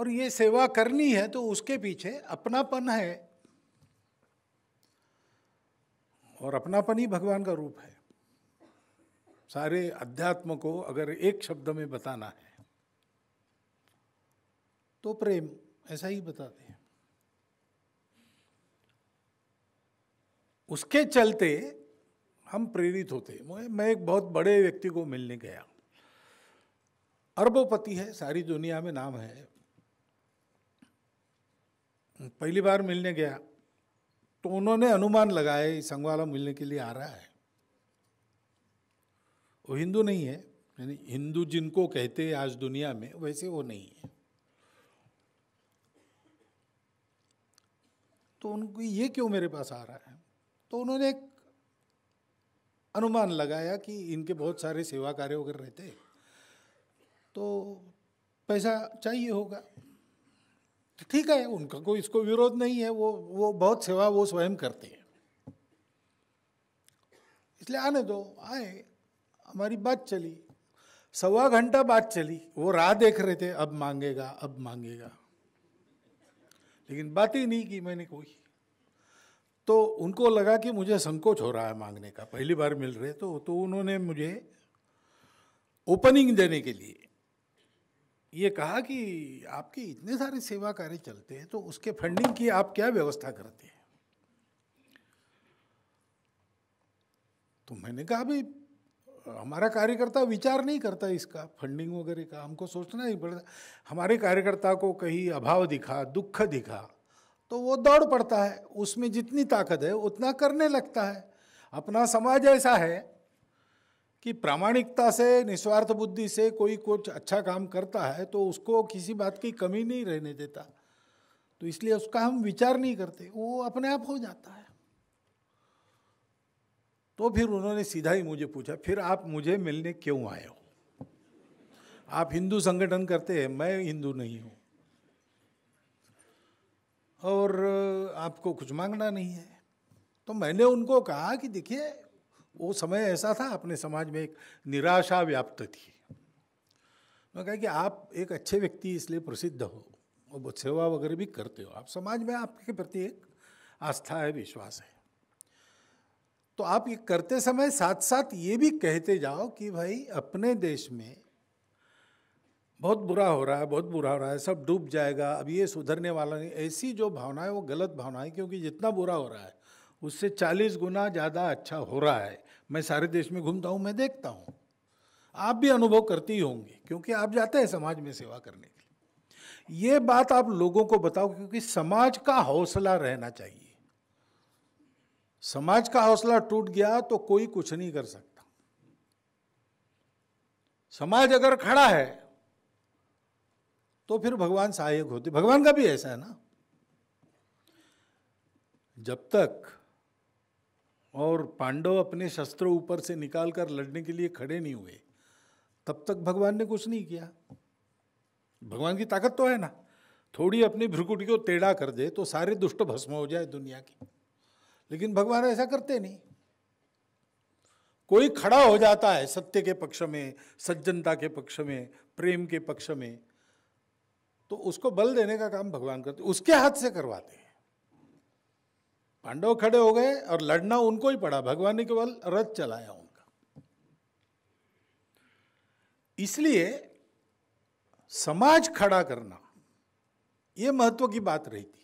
और ये सेवा करनी है तो उसके पीछे अपनापन है और अपनापन ही भगवान का रूप है सारे अध्यात्म को अगर एक शब्द में बताना है तो प्रेम ऐसा ही बताते हैं उसके चलते हम प्रेरित होते मैं एक बहुत बड़े व्यक्ति को मिलने गया अरबोपति है सारी दुनिया में नाम है पहली बार मिलने गया तो उन्होंने अनुमान लगाया संगवाला मिलने के लिए आ रहा है वो हिंदू नहीं है यानी हिंदू जिनको कहते हैं आज दुनिया में वैसे वो नहीं है तो उनको ये क्यों मेरे पास आ रहा है तो उन्होंने एक अनुमान लगाया कि इनके बहुत सारे सेवा कार्य वगैरह रहते तो पैसा चाहिए होगा तो ठीक है उनका कोई इसको विरोध नहीं है वो वो बहुत सेवा वो स्वयं करते हैं इसलिए आने दो आए हमारी बात चली सवा घंटा बात चली वो राह देख रहे थे अब मांगेगा अब मांगेगा लेकिन बात ही नहीं की मैंने कोई तो उनको लगा कि मुझे संकोच हो रहा है मांगने का पहली बार मिल रहे तो तो उन्होंने मुझे ओपनिंग देने के लिए ये कहा कि आपके इतने सारे सेवा कार्य चलते हैं तो उसके फंडिंग की आप क्या व्यवस्था करते हैं तो मैंने कहा भाई हमारा कार्यकर्ता विचार नहीं करता इसका फंडिंग वगैरह का हमको सोचना ही पड़ता हमारे कार्यकर्ता को कहीं अभाव दिखा दुख दिखा तो वो दौड़ पड़ता है उसमें जितनी ताकत है उतना करने लगता है अपना समाज ऐसा है कि प्रामाणिकता से निस्वार्थ बुद्धि से कोई कुछ अच्छा काम करता है तो उसको किसी बात की कमी नहीं रहने देता तो इसलिए उसका हम विचार नहीं करते वो अपने आप हो जाता है तो फिर उन्होंने सीधा ही मुझे पूछा फिर आप मुझे मिलने क्यों आए हो आप हिंदू संगठन करते हैं मैं हिंदू नहीं हूं और आपको कुछ मांगना नहीं है तो मैंने उनको कहा कि देखिए वो समय ऐसा था अपने समाज में एक निराशा व्याप्त थी मैं कहा कि आप एक अच्छे व्यक्ति इसलिए प्रसिद्ध हो और सेवा वगैरह भी करते हो आप समाज में आपके प्रति एक आस्था है विश्वास है तो आप ये करते समय साथ साथ ये भी कहते जाओ कि भाई अपने देश में बहुत बुरा हो रहा है बहुत बुरा हो रहा है सब डूब जाएगा अब ये सुधरने वाला नहीं ऐसी जो भावना है वो गलत भावना है क्योंकि जितना बुरा हो रहा है उससे चालीस गुना ज़्यादा अच्छा हो रहा है मैं सारे देश में घूमता हूँ मैं देखता हूँ आप भी अनुभव करती होंगी होंगे क्योंकि आप जाते हैं समाज में सेवा करने के लिए ये बात आप लोगों को बताओ क्योंकि समाज का हौसला रहना चाहिए समाज का हौसला टूट गया तो कोई कुछ नहीं कर सकता समाज अगर खड़ा है तो फिर भगवान सहायक होते भगवान का भी ऐसा है ना जब तक और पांडव अपने शस्त्र ऊपर से निकाल कर लड़ने के लिए खड़े नहीं हुए तब तक भगवान ने कुछ नहीं किया भगवान की ताकत तो है ना थोड़ी अपनी भ्रुकुटी को टेढ़ा कर दे तो सारे दुष्ट भस्म हो जाए दुनिया की लेकिन भगवान ऐसा करते नहीं कोई खड़ा हो जाता है सत्य के पक्ष में सज्जनता के पक्ष में प्रेम के पक्ष में तो उसको बल देने का काम भगवान करते उसके हाथ से करवाते हैं पांडव खड़े हो गए और लड़ना उनको ही पड़ा भगवान ने केवल रथ चलाया उनका इसलिए समाज खड़ा करना यह महत्व की बात रही थी